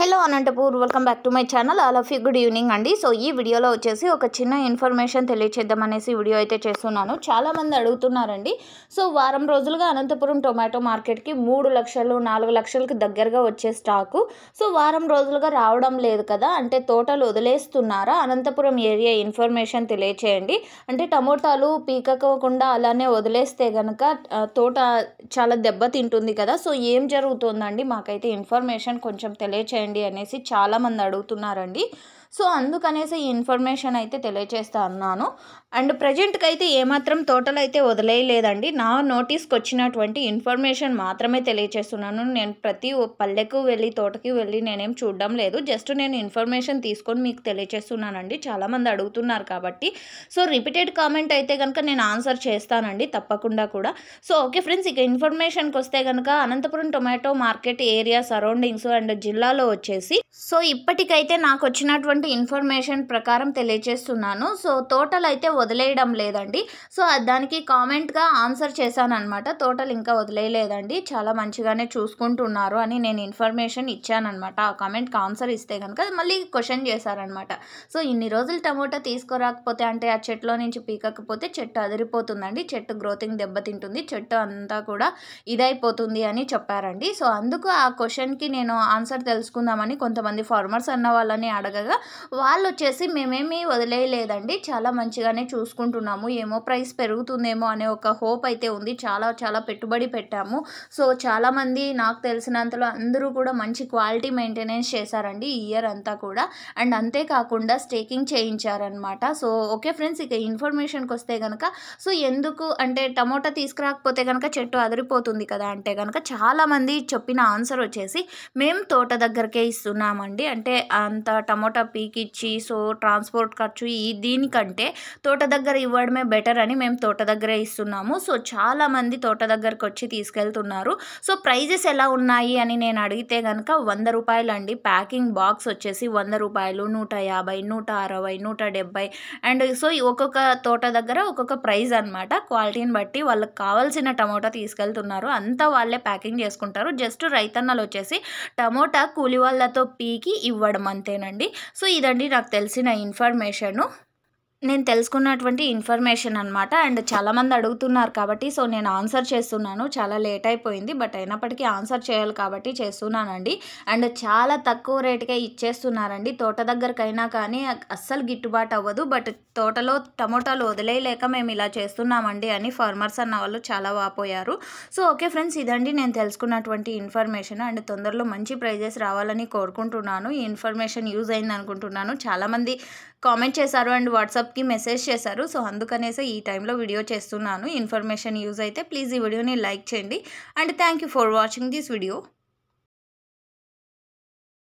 hello Anantapur welcome back to my channel all of you good evening అండి so ఈ వీడియోలో వచ్చేసి ఒక చిన్న ఇన్ఫర్మేషన్ తెలియచేద్దాం అనేసి వీడియో అయితే చేస్తున్నాను చాలామంది అడుగుతున్నారండి సో వారం రోజులుగా అనంతపురం టొమాటో మార్కెట్కి మూడు లక్షలు నాలుగు లక్షలకు దగ్గరగా వచ్చే స్టాకు సో వారం రోజులుగా రావడం లేదు కదా అంటే తోటలు వదిలేస్తున్నారా అనంతపురం ఏరియా ఇన్ఫర్మేషన్ తెలియచేయండి అంటే టమోటాలు పీకకోకుండా అలానే వదిలేస్తే కనుక తోట చాలా దెబ్బతింటుంది కదా సో ఏం జరుగుతుందండి మాకైతే ఇన్ఫర్మేషన్ కొంచెం తెలియచేయండి చేయండి అనేసి చాలామంది అడుగుతున్నారండి సో అందుకనేసి ఈ ఇన్ఫర్మేషన్ అయితే తెలియచేస్తా అన్నాను అండ్ ప్రజెంట్కి అయితే ఏమాత్రం తోటలు అయితే వదిలేయలేదండి నా నోటీస్కి వచ్చినటువంటి ఇన్ఫర్మేషన్ మాత్రమే తెలియజేస్తున్నాను నేను ప్రతి పల్లెకు వెళ్ళి తోటకి వెళ్ళి నేనేం చూడడం లేదు జస్ట్ నేను ఇన్ఫర్మేషన్ తీసుకొని మీకు తెలియచేస్తున్నానండి చాలామంది అడుగుతున్నారు కాబట్టి సో రిపీటెడ్ కామెంట్ అయితే కనుక నేను ఆన్సర్ చేస్తానండి తప్పకుండా కూడా సో ఓకే ఫ్రెండ్స్ ఇక ఇన్ఫర్మేషన్కి వస్తే కనుక Anantapuram tomato market area surroundings and జిల్లాలో వచ్చేసి సో ఇప్పటికైతే నాకు వచ్చినటువంటి ఇన్ఫర్మేషన్ ప్రకారం తెలియజేస్తున్నాను సో టోటల్ అయితే వదిలేయడం లేదండి సో దానికి కామెంట్గా ఆన్సర్ చేశానమాట టోటల్ ఇంకా వదిలేయలేదండి చాలా మంచిగానే చూసుకుంటున్నారు అని నేను ఇన్ఫర్మేషన్ ఇచ్చానమాట ఆ కామెంట్కి ఆన్సర్ ఇస్తే కనుక మళ్ళీ క్వశ్చన్ చేశారనమాట సో ఇన్ని రోజులు టమోటా తీసుకోరాకపోతే అంటే ఆ చెట్టులో నుంచి పీకకపోతే చెట్టు అదిరిపోతుందండి చెట్టు గ్రోతింగ్ దెబ్బతింటుంది చెట్టు అంతా కూడా ఇదైపోతుంది అని చెప్పారండి సో అందుకు ఆ క్వశ్చన్కి నేను ఆన్సర్ తెలుసుకుందామని కొంత కొంతమంది ఫార్మర్స్ అన్న వాళ్ళని అడగగా వాళ్ళు వచ్చేసి మేమేమి వదిలేయలేదండి చాలా మంచిగానే చూసుకుంటున్నాము ఏమో ప్రైస్ పెరుగుతుందేమో అనే ఒక హోప్ అయితే ఉంది చాలా చాలా పెట్టుబడి పెట్టాము సో చాలామంది నాకు తెలిసినంతలో అందరూ కూడా మంచి క్వాలిటీ మెయింటెనెన్స్ చేశారండి ఈ ఇయర్ అంతా కూడా అండ్ అంతేకాకుండా స్టేకింగ్ చేయించారనమాట సో ఓకే ఫ్రెండ్స్ ఇక ఇన్ఫర్మేషన్కి వస్తే కనుక సో ఎందుకు అంటే టమోటా తీసుకురాకపోతే కనుక చెట్టు అదిరిపోతుంది కదా అంటే కనుక చాలామంది చెప్పిన ఆన్సర్ వచ్చేసి మేము తోట దగ్గరకే ఇస్తున్నాం చేస్తున్నామండి అంటే అంత టమోటా పీకిచ్చి సో ట్రాన్స్పోర్ట్ ఖర్చు ఈ దీనికంటే తోట దగ్గర ఇవ్వడమే బెటర్ అని మేము తోట దగ్గరే ఇస్తున్నాము సో చాలామంది తోట దగ్గరకు వచ్చి తీసుకెళ్తున్నారు సో ప్రైజెస్ ఎలా ఉన్నాయి అని నేను అడిగితే కనుక వంద రూపాయలు అండి ప్యాకింగ్ బాక్స్ వచ్చేసి వంద రూపాయలు నూట యాభై నూట అరవై నూట డెబ్బై అండ్ సో ఒక్కొక్క తోట దగ్గర ఒక్కొక్క ప్రైజ్ అనమాట క్వాలిటీని బట్టి వాళ్ళకి కావాల్సిన టమోటా తీసుకెళ్తున్నారు అంతా వాళ్ళే ప్యాకింగ్ చేసుకుంటారు జస్ట్ రైతన్నలు వచ్చేసి టమోటా కూలి వాళ్ళతో ఎంపీకి ఇవ్వడం అంతేనండి సో ఇదండి నాకు తెలిసిన ఇన్ఫర్మేషను నేను తెలుసుకున్నటువంటి ఇన్ఫర్మేషన్ అనమాట అండ్ చాలామంది అడుగుతున్నారు కాబట్టి సో నేను ఆన్సర్ చేస్తున్నాను చాలా లేట్ అయిపోయింది బట్ అయినప్పటికీ ఆన్సర్ చేయాలి కాబట్టి చేస్తున్నానండి అండ్ చాలా తక్కువ రేటుకే ఇచ్చేస్తున్నారండి తోట దగ్గరకైనా కానీ అస్సలు గిట్టుబాటు అవ్వదు బట్ తోటలో టమోటాలు వదిలేయలేక మేము ఇలా చేస్తున్నామండి అని ఫార్మర్స్ అన్న వాళ్ళు చాలా వాపోయారు సో ఓకే ఫ్రెండ్స్ ఇదండి నేను తెలుసుకున్నటువంటి ఇన్ఫర్మేషన్ అండ్ తొందరలో మంచి ప్రైజెస్ రావాలని కోరుకుంటున్నాను ఈ ఇన్ఫర్మేషన్ యూజ్ అయింది అనుకుంటున్నాను చాలామంది కామెంట్ చేశారు అండ్ వాట్సాప్కి మెసేజ్ చేశారు సో అందుకనేసే ఈ టైంలో వీడియో చేస్తున్నాను ఇన్ఫర్మేషన్ యూజ్ అయితే ప్లీజ్ ఈ వీడియోని లైక్ చేయండి and thank for watching this video